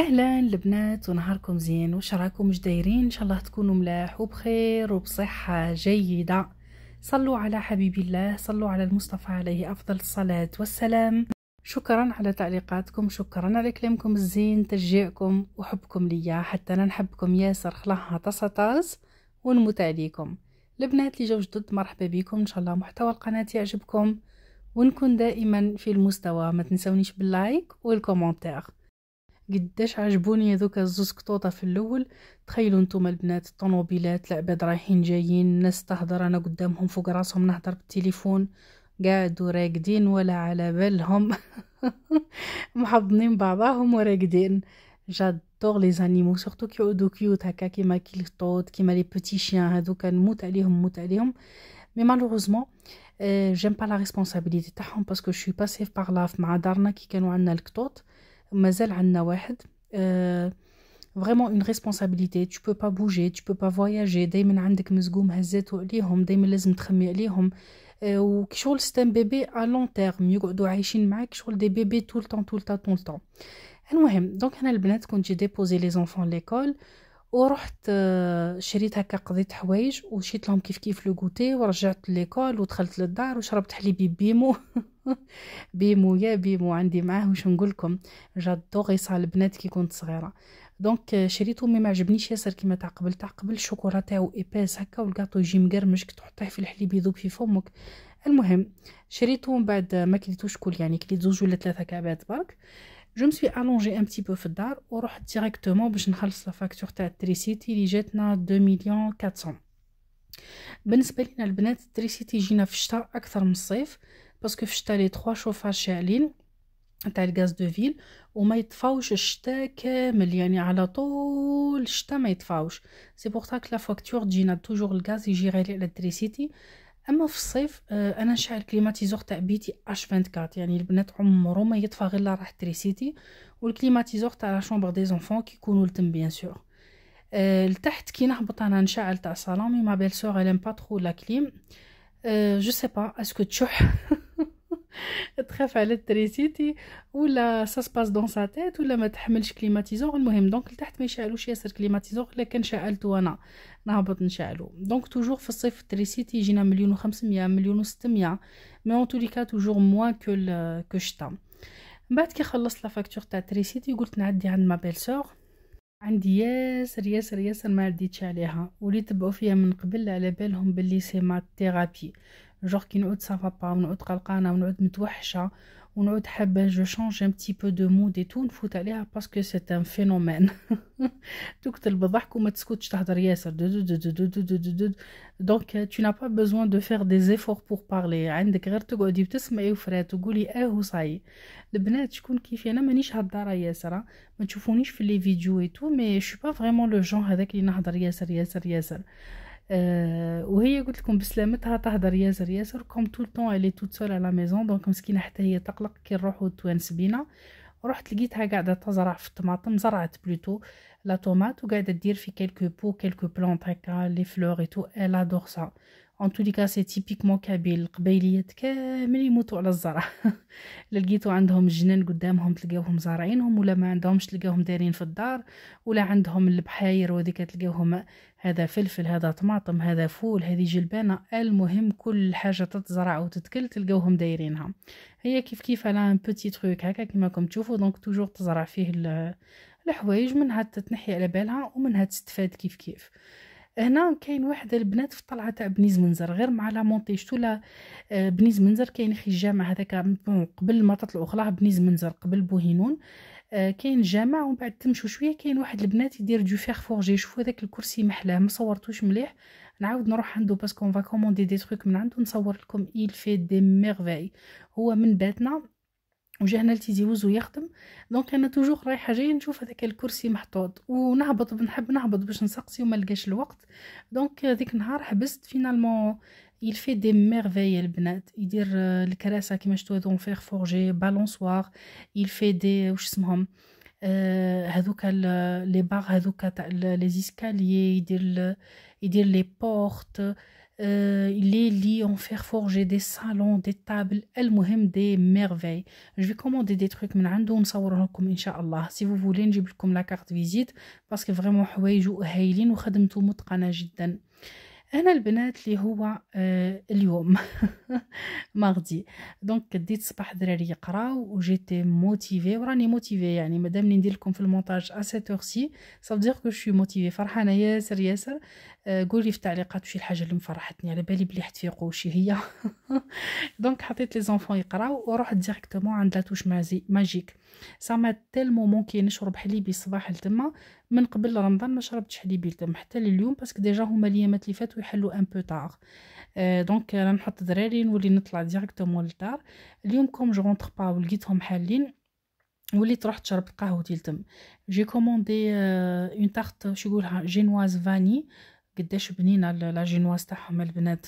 اهلا البنات ونهاركم زين وش راكم مش دايرين ان شاء الله تكونوا ملاح وبخير وبصحه جيده صلوا على حبيب الله صلوا على المصطفى عليه افضل الصلاه والسلام شكرا على تعليقاتكم شكرا على كلامكم الزين تشجيعكم وحبكم ليا حتى انا نحبكم ياسر خلاها طاس ونموت عليكم البنات اللي جاو جدد مرحبا بكم ان شاء الله محتوى القناه يعجبكم ونكون دائما في المستوى ما تنسونيش باللايك والكومنتير قداش عجبوني هذوك الزوز كطوطه في الاول تخيلوا نتوما البنات الطوموبيلات العباد رايحين جايين الناس تهضر انا قدامهم فوق راسهم نهضر بالتليفون قاعدوا راقدين ولا على بالهم محضنين بعضاهم وراقدين جادور لي زانيمو سورتو كيعودو كيوت هكا كيما كيلطوط كيما لي بوتي شيان هادوك نموت عليهم نموت عليهم مي مالوروزمون جيم با لا ريسبونسابيلتي تاعهم باسكو جو باسيف بار لاف مع دارنا كي كانوا عندنا الكطوط مازال عندنا واحد فريمون اون ريسبونسابيلتي tu peux pas bouger tu peux pas voyager دائما عندك مزقوم هزاتو عليهم دائما لازم تخمي عليهم وكي شغل ستان بيبي ا لون تيرم يقعدوا عايشين معاك شغل دي بيبي طول طون طول طون طول طون المهم دونك انا البنات كنت جي ديبوزي لي زونفون ليكول ورحت euh، شريت هكا قضيت حوايج وشيت لهم كيف كيف لو غوتي ورجعت ليكول ودخلت للدار وشربت حليبي بيمو بيمو يا بيمو عندي معاه واش نقولكم جادوغ غيصا البنات كي كنت صغيره دونك شريتو مي ما عجبنيش ياسر كيما تاع قبل تاع قبل الشوكولا تاعو ايباس هكا والكاطو يجي مقرمش تحطيه في الحليب يذوب في فمك المهم شريتو من بعد ما كليتوش كل يعني كليت زوج ولا ثلاثه كعبات برك جو مسوي الونجي ان بتي بو في الدار ورحت ديريكتومون باش نخلص الفاكتور تاع التريسيتي اللي جاتنا 2 مليون 400 بالنسبه لينا البنات التريسيتي يجينا في الشتاء اكثر من الصيف باسكو في الشتا لي تخوا شوفها شاعلين تاع الغاز دو فيل وما يطفاوش الشتا كامل يعني على طول الشتا ما يطفاوش سي بوغ لا فاكتور تجينا توجور الغاز يجي غالي على الدريسيتي اما في الصيف انا نشعل كليماتيزور تاع بيتي اش 24 يعني البنات عمرو ما يطفى غير لا راح تريسيتي والكليماتيزور تاع لا شومبر دي زونفون يكونوا لتم بيان سور أه لتحت كي نهبط انا نشعل تاع صالون مي ما بيل سور الام با ترو لا كليم جو سي با اسكو تشح تخاف على التريسيتي ولا ساسباس دون سا تيت ولا ما تحملش كليماتيزور المهم دونك لتحت ما يشعلوش ياسر كليماتيزور الا كان شعلتو انا نهبط نشعلو دونك توجور في الصيف التريسيتي يجينا مليون وخمسمية مليون وستمية مي اون تو ليكا توجور موان كو كو شتا من بعد كي خلصت لا فاكتور تاع التريسيتي قلت نعدي عند ما بيل سور عندي ياسر ياسر ياسر ما عديتش عليها وليت تبعو فيا من قبل على بالهم باللي سي ما تيرابي genre qu'une autre ça va pas une autre calcana nous autre mitouhcha ou nous autre habben je change un petit peu de mood et tout faut fout aller parce que c'est un phénomène tout que tu le bavard comme tu scotches t'as derrière ça donc euh, tu n'as pas besoin de faire des efforts pour parler عند غير تقعد تسمع وفرات تقول لي اه وصاي البنات شكون كيفي انا مانيش هضر ياسر ما تشوفونيش في لي فيديو اي تو مي je suis pas vraiment le genre avec les nahdar yasser ah, yasser ah, yasser ah. آه، وهي قلت لكم بسلامتها تهدر ياسر ياسر كوم طول طون الي توت سول على ميزون دونك مسكينه حتى هي تقلق كي نروحو توانس بينا رحت لقيتها قاعده تزرع في الطماطم زرعت بلوتو لا طوماط وقاعده دير في كيلكو بو كيلكو بلونط هكا لي فلور اي تو ال ادور سا اون تو لي سي تيبيكمون كابيل القبيليات كامل يموتوا على الزرع لقيتو عندهم الجنان قدامهم تلقاوهم زارعينهم ولا ما عندهمش تلقاوهم دايرين في الدار ولا عندهم البحاير وهذيك تلقاوهم هذا فلفل هذا طماطم هذا فول هذه جلبانه المهم كل حاجه تتزرع وتتكل تلقاوهم دايرينها هي كيف كيف على ان بوتي تروك هكا كيما راكم تشوفوا دونك توجور تزرع فيه الحوايج منها تتنحي على بالها ومنها تستفاد كيف كيف هنا كاين واحد البنات في الطلعه تاع بنيز منزر غير مع لا شتو لا آه، بنيز منزر كاين خي الجامع هذاك قبل ما تطلعوا خلاه بنيز منزر قبل بوهينون آه، كاين جامع ومن بعد تمشوا شويه كاين واحد البنات يدير دو فيغ فورجي شوفوا هذاك الكرسي محلاه ما صورتوش مليح نعاود نروح عنده باسكو اون فا كوموندي دي تروك من عنده نصور لكم il في دي ميرفاي هو من باتنا وجهنا وزو يخدم دونك انا توجور رايحه جايه نشوف هذاك الكرسي محطوط ونهبط بنحب نهبط باش نسقسي وما لقاش الوقت دونك هذيك النهار حبست فينالمون il fait des merveilles البنات يدير آه، الكراسة كيما شتو هذو فيغ فورجي بالونسوار il fait des آه، واش اسمهم آه هذوك لي بار آه، هذوك تاع لي يدير يدير لي بورت Euh, il les lits en fer forgé, des salons, des tables, المهم des merveilles. Je vais commander des trucs من عنده vous لكم ان Si vous voulez vous la carte visite parce que vraiment انا البنات اللي هو آه اليوم مغدي دونك ديت صباح دراري يقراو وجيتي موتيفي وراني موتيفي يعني مادام لي ندير لكم في المونتاج ا سيت اورسي سي صافدير كو شو موتيفي فرحانه ياسر ياسر آه قولي في التعليقات وشي الحاجه اللي مفرحتني على بالي بلي حتفيقوا شي هي دونك حطيت لي زونفون يقراو ورحت ديريكتومون عند لا توش ماجيك سا ما تيلمون مونكي نشرب حليبي صباح لتما من قبل رمضان ما شربتش حليب يلتم حتى لليوم باسكو ديجا هما ليامات اللي فاتوا يحلوا ان بو طار آه دونك انا آه، نحط دراري نولي نطلع ديريكتومون للدار اليوم كوم جو رونتر با ولقيتهم حالين وليت رحت شربت قهوه التم جي كوموندي اون آه تارت شو يقولها جينواز فاني قداش بنينه لا جينواز تاعهم البنات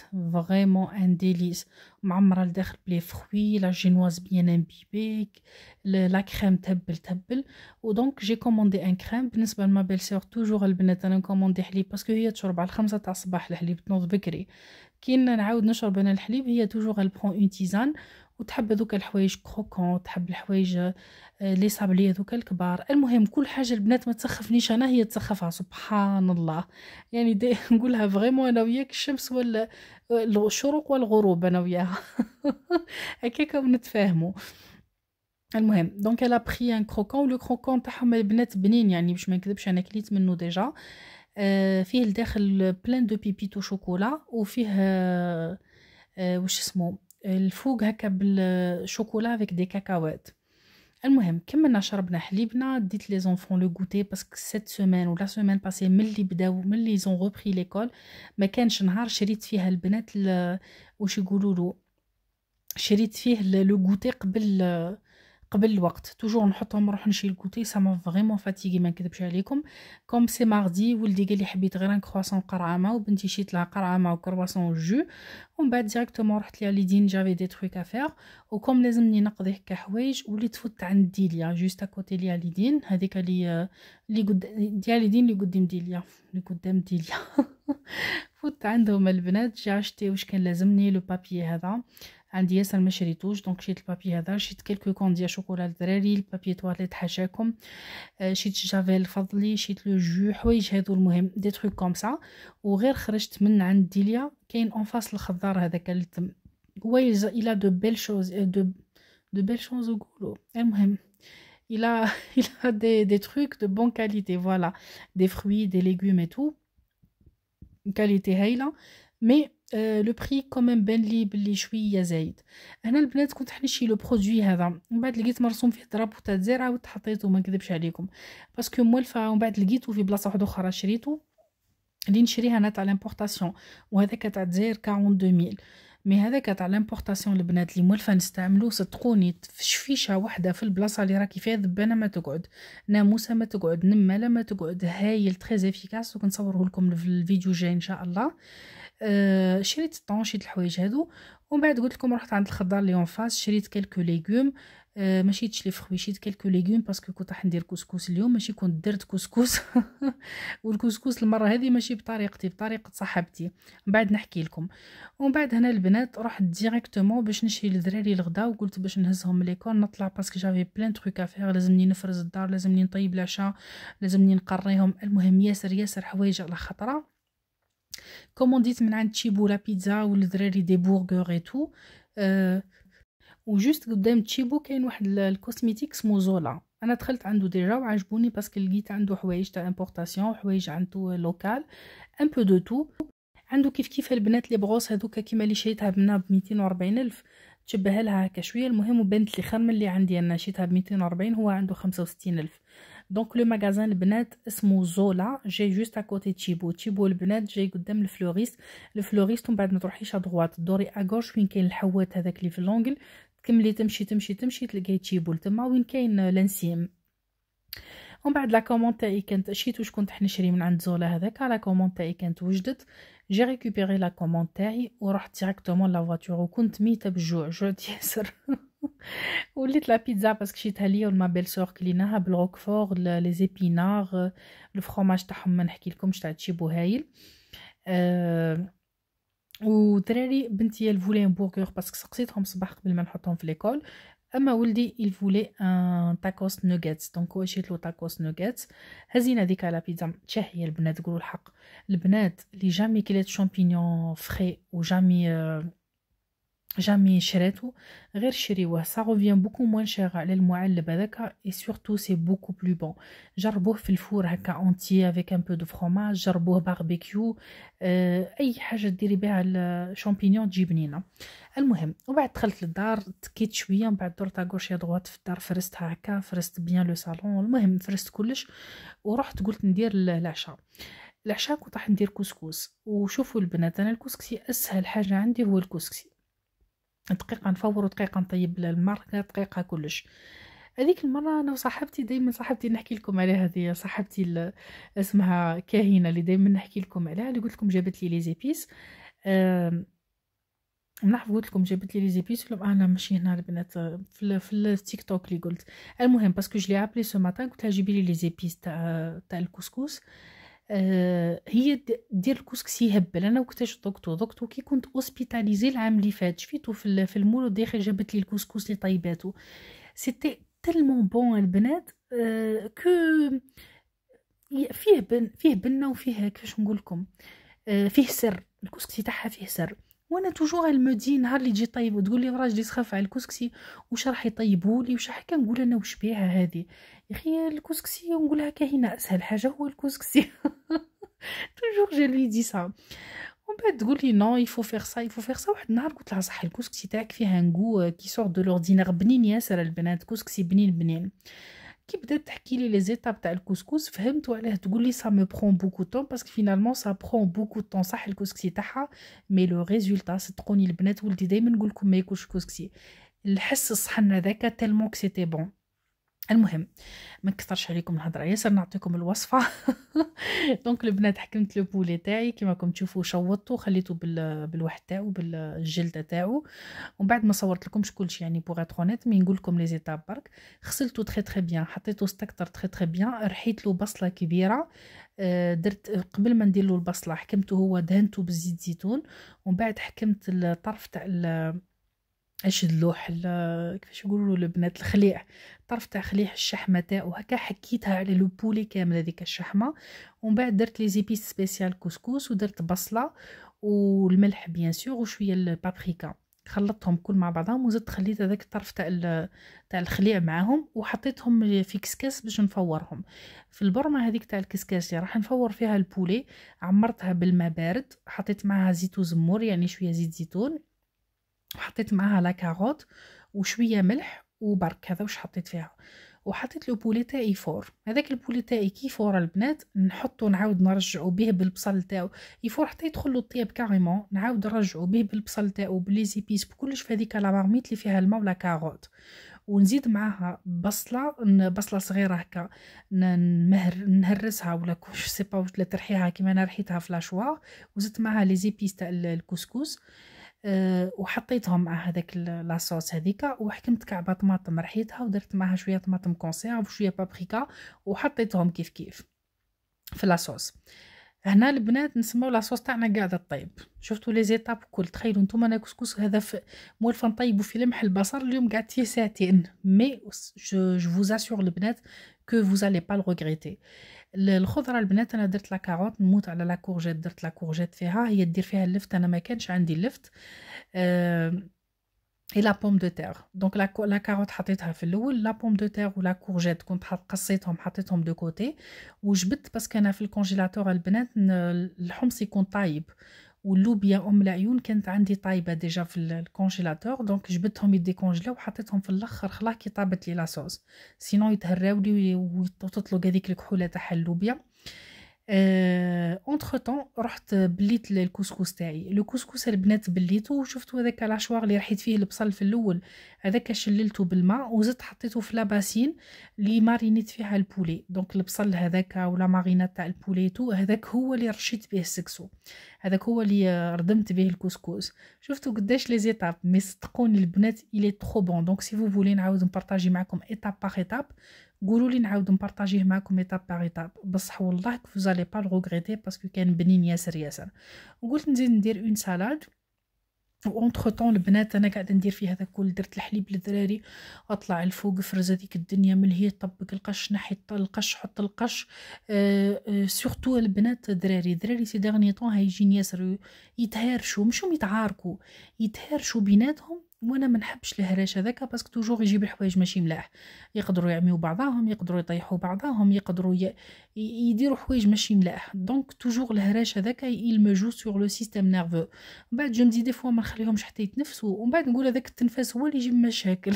فريمون ان ديليس معمره لداخل بلي فخوي لا جينواز بيان امبيبيك لا كريم تهبل تهبل ودونك جي كوموندي ان كريم بالنسبه لما بيل سور توجور البنات انا نكوموندي حليب باسكو هي تشرب على الخمسة تاع الصباح الحليب تنوض بكري كي نعاود نشرب انا الحليب هي توجور البخون اون تيزان وتحب هذوك الحوايج كروكون تحب الحوايج آه، لي صابلي هذوك الكبار المهم كل حاجه البنات ما تسخفنيش انا هي تسخفها سبحان الله يعني دي نقولها فريمون انا وياك الشمس ولا الشروق والغروب انا وياها هكاك نتفاهموا المهم دونك الا بخي ان كروكون لو كروكون تاعهم البنات بنين يعني باش ما نكذبش انا كليت منه ديجا آه، فيه الداخل بلان دو بيبيتو شوكولا وفيه آه، وش اسمه الفوق هكا بالشوكولا افيك دي كاكاوات المهم كملنا شربنا حليبنا ديت لي زونفون لو غوتي باسكو سيت سيمين ولا سيمين باسي ملي بداو ملي زون روبري ليكول ما كانش نهار شريت فيها البنات واش يقولوا له شريت فيه لو غوتي قبل قبل الوقت توجور نحطهم نروح نشيل كوتي سا مون فريمون فاتيغي ما نكذبش عليكم كوم سي ماردي ولدي قال لي حبيت غير ان كرواسون قرعامه وبنتي شيت لها قرعامه وكرواسون جو ومن بعد ديريكتومون رحت ليها ليدين جافي دي تروك افير وكوم لازمني نقضي هكا حوايج وليت فوت عند ديليا جوست اكوتي ليها ليدين هذيك لي لي قد ديال دين لي قدام ديليا لي قدام ديليا فوت عندهم البنات جا عشتي واش كان لازمني لو بابي هذا Andy est en marche donc j'ai le papier à part j'ai quelques candy à chocolat derrière le papier toilette hein comme j'ai j'avais le fard j'ai le jus huile hein tout le marrant des trucs comme ça et ouvrir cherchent de l'andy là qui est en face le cheddar hein ça il a de belles choses de de belles choses au goût hein il a il des des trucs de bonne qualité voilà des fruits des légumes et tout qualité high mais لو بري كوميم بان لي بلي شويه زايد انا البنات كنت حنشي لو برودوي هذا من بعد لقيت مرسوم فيه ضرب تاع زير عاودت ما نكذبش عليكم باسكو مولفه ومن بعد لقيته في بلاصه واحده اخرى شريته اللي نشريها انا تاع لامبورطاسيون وهذا تاع الجزائر 42000 مي هذاك تاع لامبورطاسيون البنات اللي مولفه نستعملو صدقوني في شفيشه وحده في البلاصه اللي راكي فيها ذبانه ما تقعد ناموسه ما تقعد نماله ما تقعد هايل تري افيكاس وكنصوره لكم في الفيديو الجاي ان شاء الله آه، شريت الطون شريت الحوايج هادو ومن بعد قلت لكم رحت عند الخضار اللي اون فاس شريت كالكو ليغوم آه مشيتش لي فخوي شريت كالكو ليغوم باسكو كنت راح ندير كسكس اليوم ماشي كنت درت كسكس والكسكس المره هذه ماشي بطريقتي بطريقه صاحبتي من بعد نحكي لكم ومن بعد هنا البنات رحت ديريكتومون باش نشري للدراري الغدا وقلت باش نهزهم من ليكول نطلع باسكو جافي بلان تروك افير لازمني نفرز الدار لازمني نطيب العشاء لازمني نقريهم المهم ياسر ياسر حوايج على خطره كومونديت من عند تشيبولا بيتزا والدراري دي بورغور اي تو و وجوست قدام تشيبو كاين واحد الكوسميتيك سمو زولا انا دخلت عنده ديجا وعجبوني باسكو لقيت عنده حوايج تاع امبورطاسيون حوايج عنده لوكال ان بو دو تو عنده كيف كيف البنات لي بغوص هذوك كيما اللي شريتها بنا ب 240 الف تشبه لها هكا شويه المهم وبنت لي خير من اللي عندي انا شريتها ب 240 هو عنده 65 الف دونك لو ماغازان البنات اسمه زولا جاي جوست ا كوتي تشيبو تشيبو البنات جاي قدام الفلوريست الفلوريست ومن بعد ما تروحيش ادغوات دوري غوش وين كاين الحوات هذاك اللي في لونغل تكملي تمشي تمشي تمشي تلقاي تشيبو تما وين كاين لانسيم ومن بعد لا كومون تاعي كانت شيت واش كنت حنشري من عند زولا هذاك لا كومون تاعي كانت وجدت جي ريكوبيري لا كومون تاعي ورحت ديريكتومون لا فواتور وكنت ميته بالجوع جوعت ياسر وليت لا بيتزا باسكو شيتها ليا وما بيل سور كليناها بالروكفور لي زيبينار الفرomage تاعهم ما نحكي لكمش تاع تشيبو هايل و ودراري بنتي ان همبورغر باسكو سقسيتهم صباح قبل ما نحطهم في ليكول اما ولدي فولي ان تاكوس نوغيتس دونك هو شيت له تاكوس نوغيتس هزينا ديك على بيتزا شهيه البنات قولوا الحق البنات اللي جامي كليت شامبينيون فري وجامي جامي جامي شريتو غير شريوه سا روفيان بوكو موان شيغ على المعلب هذاك اي surtout سي بوكو بلو بون جربوه في الفور هكا اونتي افيك ان بو دو فخوماج جربوه باربيكيو اه اي حاجه ديري بها الشامبينيون تجي بنينه المهم وبعد دخلت للدار تكيت شويه من بعد درت غوش يا دروات في الدار فرستها هكا فرست بيان لو صالون المهم فرست كلش ورحت قلت ندير العشاء العشاء كنت راح ندير كسكس وشوفوا البنات انا الكسكسي اسهل حاجه عندي هو الكسكسي دقيقه نفور دقيقه نطيب الماركه دقيقه كلش هذيك المره انا وصاحبتي دائما صاحبتي نحكي لكم عليها هذه صاحبتي اسمها كاهنه اللي دائما نحكي لكم عليها اللي قلت لكم جابت لي لي زيبيس نعرف قلت لكم جابت لي لي زيبيس ولا انا ماشي هنا البنات في, في التيك توك اللي قلت المهم باسكو جلي ابلي سو ماتان قلت لها جيبي لي لي زيبيس تاع تاع الكسكس آه آه، هي دير الكسكسي هبل انا وقتاش ضقتو ضقتو كي كنت اوسبيتاليزي العام اللي فات شفيتو في, في المول الداخل جابت لي الكسكس اللي طيباتو سيتي تلمون بون البنات كو آه، فيه بن فيه بنه وفيه كيفاش نقول لكم آه، فيه سر الكسكسي تاعها فيه سر وانا توجور elle me نهار اللي تجي طيب وتقول لي راجلي سخاف على الكسكسي واش راح يطيبوا لي واش حكا نقول انا واش بيها هذه يا اخي الكسكسي نقولها كاينه اسهل حاجه هو الكسكسي توجور جي لي دي سا ومن بعد تقول لي نو يفو فيغ سا يفو فيغ سا واحد النهار قلت لها صح الكسكسي تاعك فيها نكو كي سور دو لوردينير بنين ياسر البنات كسكسي بنين بنين كي بدات تحكي لي لي زيتاب تاع الكسكس فهمت وعلاه تقول لي سا مو برون بوكو طون باسكو فينالمون سا برون بوكو طون صح الكسكسي تاعها مي لو ريزولتا صدقوني البنات ولدي دائما نقول لكم ما ياكلش كسكسي الحس الصحن هذاك تالمون كسيتي بون المهم ما نكثرش عليكم الهضره ياسر نعطيكم الوصفه دونك البنات حكمت لو بولي تاعي كيما راكم تشوفوا شوطته وخليته بال... بالواحد تاعو بالجلده تاعو ومن بعد ما صورت لكمش كلش يعني بوغ اترونيت مي نقول لكم لي زيتاب برك غسلته تري تري بيان حطيته ستكتر تري تري بيان رحيت له بصله كبيره آه، درت قبل ما ندير له البصله حكمته هو دهنته بالزيت زيتون ومن بعد حكمت الطرف تاع اشدلوح كيفاش يقولوا البنات الخليع الطرف تاع خليع الشحمه تاعو وهكا حكيتها على لو بولي كامل هذيك الشحمه ومن بعد درت لي زيبيس سبيسيال كسكس ودرت بصله والملح بيان سور وشويه البابريكا خلطتهم كل مع بعضهم وزدت خليت هذاك الطرف تاع تاع الخليع معاهم وحطيتهم في كسكاس باش نفورهم في البرمه هذيك تاع الكسكاس اللي راح نفور فيها البولي عمرتها بالماء بارد حطيت معها زيت وزمور يعني شويه زيت زيتون حطيت معاها لا كاروت وشويه ملح وبرك هذا واش حطيت فيها وحطيت لو بولي تاعي فور هذاك البولي تاعي كي فور البنات نحطو نعاود نرجعو به بالبصل تاعو يفور حتى يدخل له الطياب كاريمون نعاود نرجعو به بالبصل تاعو بلي زيبيس بكلش في هذيك لا مارميت اللي فيها الماء ولا كاروت ونزيد معاها بصله بصله صغيره هكا نمهر نهرسها ولا كوش سي با ترحيها كيما انا رحيتها في لاشوار وزدت معاها لي زيبيس تاع الكسكس آه، وحطيتهم مع هذاك لاصوص هذيك وحكمت كعبه طماطم رحيتها ودرت معها شويه طماطم كونسيرف وشويه بابريكا وحطيتهم كيف كيف في لاصوص هنا البنات نسمو لاصوص تاعنا قاعده طيب شفتوا لي زيتاب كل تخيلوا نتوما انا كسكس هذا في مولفه نطيبو في لمح البصر اليوم قعدت فيه ساعتين مي جو جو فوز البنات que vous allez pas le regretter الخضره البنات انا درت لا كاروت نموت على لا كورجيت درت لا كورجيت فيها هي دير فيها اللفت انا ما كانش عندي اللفت أه اي لا بوم دو تير دونك لا لا كاروت حطيتها في الاول لا بوم دو تير ولا كورجيت كنت قصيتهم حطيتهم دو كوتي وجبت باسكو انا في الكونجيلاتور البنات الحمص يكون طايب واللوبيا ام العيون كانت عندي طايبه ديجا في الكونجيلاتور دونك جبدتهم يدي كونجلا وحطيتهم في الاخر خلاص كي طابت لي لاصوص سينو يتهراو لي وتطلق هذيك الكحوله تاع اللوبيا اونتخ euh, طون رحت بليت الكسكس تاعي الكسكس البنات بليتو وشفتوا هذاك العشوار اللي رحيت فيه البصل في الاول هذاك شللته بالماء وزدت حطيته في لاباسين اللي مارينيت فيها البولي دونك البصل هذاك ولا مارينات تاع البولي تو هذاك هو اللي رشيت به السكسو هذاك هو اللي ردمت به الكسكس شفتوا قداش لي زيتاب مي صدقوني البنات الي ترو بون دونك سي فو فولي نعاود نبارطاجي معكم ايتاب باغ ايتاب قولوا لي نعاود نبارطاجيه معكم ايتاب باغ ايتاب بصح والله زالي با لغوغريتي باسكو كان بنين ياسر ياسر وقلت نزيد ندير اون سالاد وانتخ طون البنات انا قاعده ندير فيها هذا كل درت الحليب للدراري اطلع الفوق فرز هذيك الدنيا من هي طبق القش نحي القش حط القش أه أه البنات دراري دراري سي ديرني طون هيجين ياسر مش مشو يتعاركوا يتهارشوا بيناتهم وانا ما نحبش الهراش هذاك باسكو توجور يجيب الحوايج ماشي ملاح يقدروا يعميو بعضاهم يقدروا يطيحوا بعضاهم يقدروا يديروا حوايج ماشي ملاح دونك توجور الهراش هذاك يل مجو سور لو سيستيم نيرفو من بعد جو ندي دي فوا ما نخليهمش حتى يتنفسوا ومن بعد نقول هذاك التنفس هو اللي يجيب مشاكل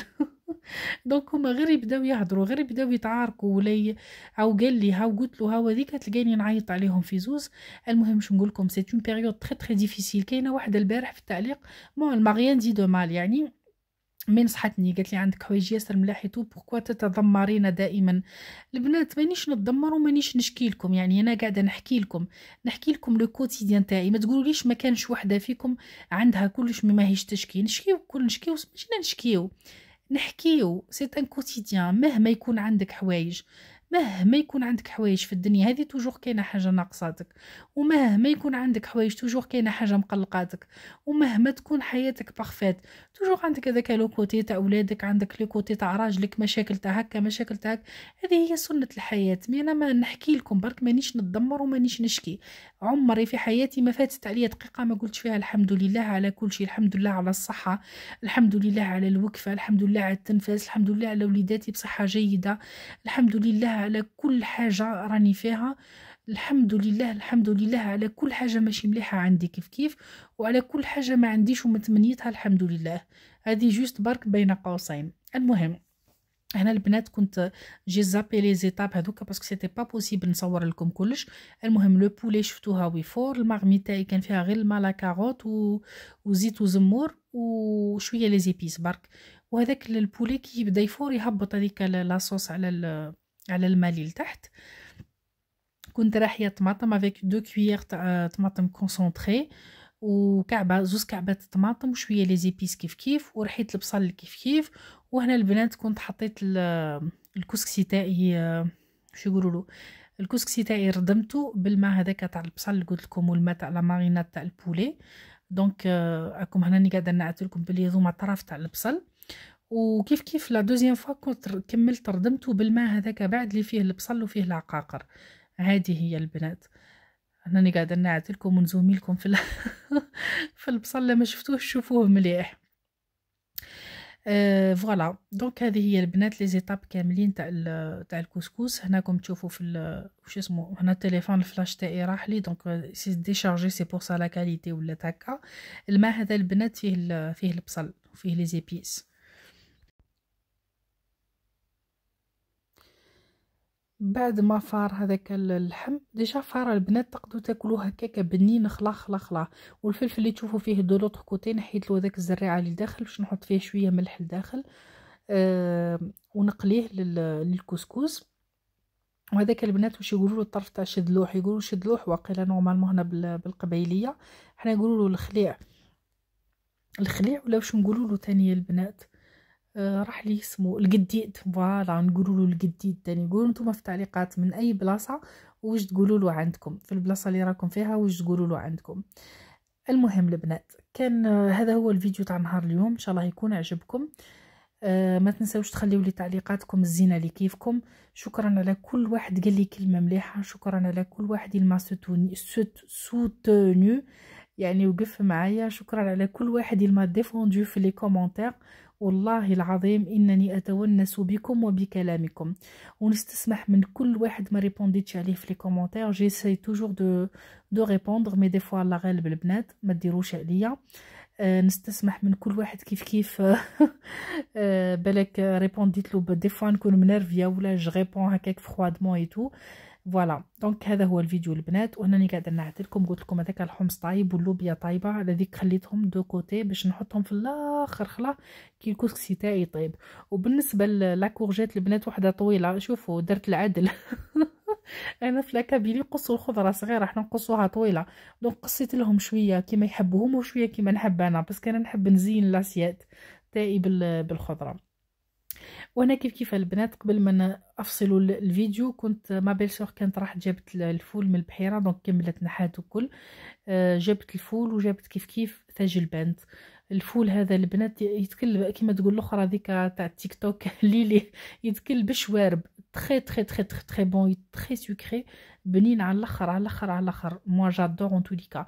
دونك هما غير يبداو يهضروا غير يبداو يتعاركوا ولا هاو قال لي هاو قلت له هاو هذيك تلقاني نعيط عليهم في زوز المهم شنو نقول لكم سي اون بيريود تري تري ديفيسيل كاينه واحده البارح في التعليق مون الماريان دي دو مال يعني مي نصحتني قالت لي عندك حوايج ياسر ملاح يطوب بوركوا تتذمرين دائما البنات مانيش نتذمر ومانيش نشكي لكم يعني انا قاعده نحكي لكم نحكي لكم لو كوتيديان تاعي ما تقولوليش ما كانش وحده فيكم عندها كلش ما ماهيش تشكي نشكيو كل نشكيو ماشي نشكيو نحكيو سي ان كوتيديان مهما يكون عندك حوايج مهما يكون عندك حوايج في الدنيا هذه توجور كاينه حاجه ناقصاتك ومهما يكون عندك حوايج توجور كاينه حاجه مقلقاتك ومهما تكون حياتك بارفيت توجور عندك هذاك لو كوتي تاع اولادك عندك لو كوتي تاع راجلك مشاكل تاع هكا مشاكل تاع هذه هي سنه الحياه مي انا ما نحكي لكم برك مانيش نتدمر ومانيش نشكي عمري في حياتي ما فاتت عليا دقيقه ما قلتش فيها الحمد لله على كل شيء الحمد لله على الصحه الحمد لله على الوقفه الحمد لله على التنفس الحمد لله على وليداتي بصحه جيده الحمد لله على كل حاجة راني فيها الحمد لله الحمد لله على كل حاجة ماشي مليحة عندي كيف كيف وعلى كل حاجة ما عنديش وما تمنيتها الحمد لله هذه جوست برك بين قوسين المهم هنا البنات كنت جي زابي لي زيتاب هذوك باسكو سيتي با بوسيبل نصور لكم كلش المهم لو بولي شفتوها ويفور المغمي تاعي كان فيها غير الما لا كاروت و... وزيت وزمور وشويه لي زيبيس برك وهذاك البولي كي يبدا يفور يهبط هذيك لاصوص على ال... على المالي لتحت كنت راحيه طماطم افيك دو كويير تاع طماطم كونسونطري وكعبه زوز كعبات طماطم وشويه لي زيبيس كيف كيف ورحيت البصل كيف كيف وهنا البنات كنت حطيت الكسكسي تاعي آه، شو يقولوا له الكسكسي تاعي ردمته بالماء هذاك تاع البصل قلت لكم والماء تاع لا مارينات تاع البولي دونك راكم آه، هنا راني قاعده نعت بلي هذوما طرف تاع البصل وكيف كيف لا دوزيام فوا كنت كملت ردمته بالماء هذاك بعد اللي فيه البصل وفيه العقاقر هذه هي البنات راني قاعده لكم ونزومي لكم في ال... في البصل ما شفتوه شوفوه مليح آه فوالا دونك هذه هي البنات لي زيتاب كاملين تاع تاع الكسكس هناكم تشوفوا في وش اسمه هنا التليفون الفلاش تاعي راح لي دونك سي ديشارجي سي بور سا لا كاليتي ولا هكا الماء هذا البنات فيه ال... فيه البصل وفيه لي زيبيس بعد ما فار هذاك اللحم ديجا فار البنات تقدروا تاكلوه هكاك بنين خلا خلا خلا والفلفل اللي تشوفوا فيه دولوت لوطخ كوتي نحيت له هذاك الزريعه اللي داخل باش نحط فيه شويه ملح لداخل آه ونقليه للكسكس وهذاك البنات واش يقولوا له الطرف تاع لوح يقولوا شدلوح واقيلا نورمالمون هنا بالقبيليه حنا نقولوا له الخليع الخليع ولا واش نقولوا له ثانيه البنات آه، راح لي اسمه القديد فوالا نقولوا له القديد ثاني قولوا نتوما في التعليقات من اي بلاصه واش تقولوا له عندكم في البلاصه اللي راكم فيها واش تقولوا له عندكم المهم البنات كان آه، هذا هو الفيديو تاع نهار اليوم ان شاء الله يكون عجبكم آه ما تنساوش تخليوا لي تعليقاتكم الزينه اللي كيفكم شكرا على كل واحد قال لي كلمه مليحه شكرا على كل واحد ما سوتوني سوت سوتوني يعني وقف معايا شكرا على كل واحد ما ديفوندو في لي كومونتير والله العظيم انني اتونس بكم وبكلامكم ونستسمح من كل واحد ما ريبونديتش عليه في لي كومونتير جيساي توجور دو دو ريبوندر مي دي فوا لا غالب البنات ما ديروش عليا أه نستسمح من كل واحد كيف كيف أه بالك ريبونديت آه، له دي فوا نكون منرفيه ولا جي ريبون هكاك فخوادمون اي تو فوالا دونك هذا هو الفيديو البنات وهنا قاعده نعت لكم قلت لكم هذاك الحمص طايب واللوبيا طايبه هذيك خليتهم دو كوتي باش نحطهم في الاخر خلا كي الكسكسي تاعي طيب وبالنسبه لاكورجيت البنات وحده طويله شوفوا درت العدل انا في لاكابيلي قصوا الخضره صغيره حنا نقصوها طويله دونك قصيت لهم شويه كيما يحبوهم وشويه كيما نحب انا باسكو انا نحب نزين لاسيات تاعي بالخضره وانا كيف كيف البنات قبل ما افصلوا الفيديو كنت ما بيلسور كانت راح جابت الفول من البحيره دونك كملت نحات وكل آه، جابت الفول وجابت كيف كيف ثاج البنت الفول هذا البنات يتكل كيما تقول الاخرى هذيك تاع التيك توك ليلي يتكل بشوارب تري تري تري تري تري بون تري سوكري بنين على الاخر على الاخر على الاخر مو جادور اون توليكا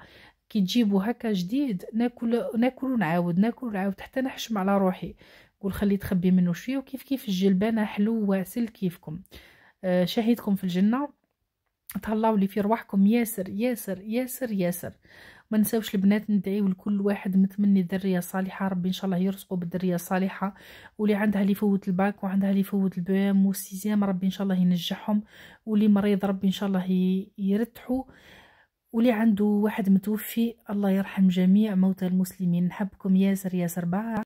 كي تجيبو هكا جديد ناكل ناكل ونعاود ناكل ونعاود حتى نحشم على روحي قول خلي تخبي منه شويه وكيف كيف الجلبانه حلو واسل كيفكم شاهدكم شهيدكم في الجنه تهلاو لي في رواحكم ياسر ياسر ياسر ياسر ما نساوش البنات ندعيو لكل واحد متمني ذريه صالحه ربي ان شاء الله يرزقو بالذريه الصالحه واللي عندها اللي يفوت الباك وعندها اللي يفوت البام والسيزيام ربي ان شاء الله ينجحهم واللي مريض ربي ان شاء الله يرتحو واللي عنده واحد متوفي الله يرحم جميع موتى المسلمين نحبكم ياسر ياسر باي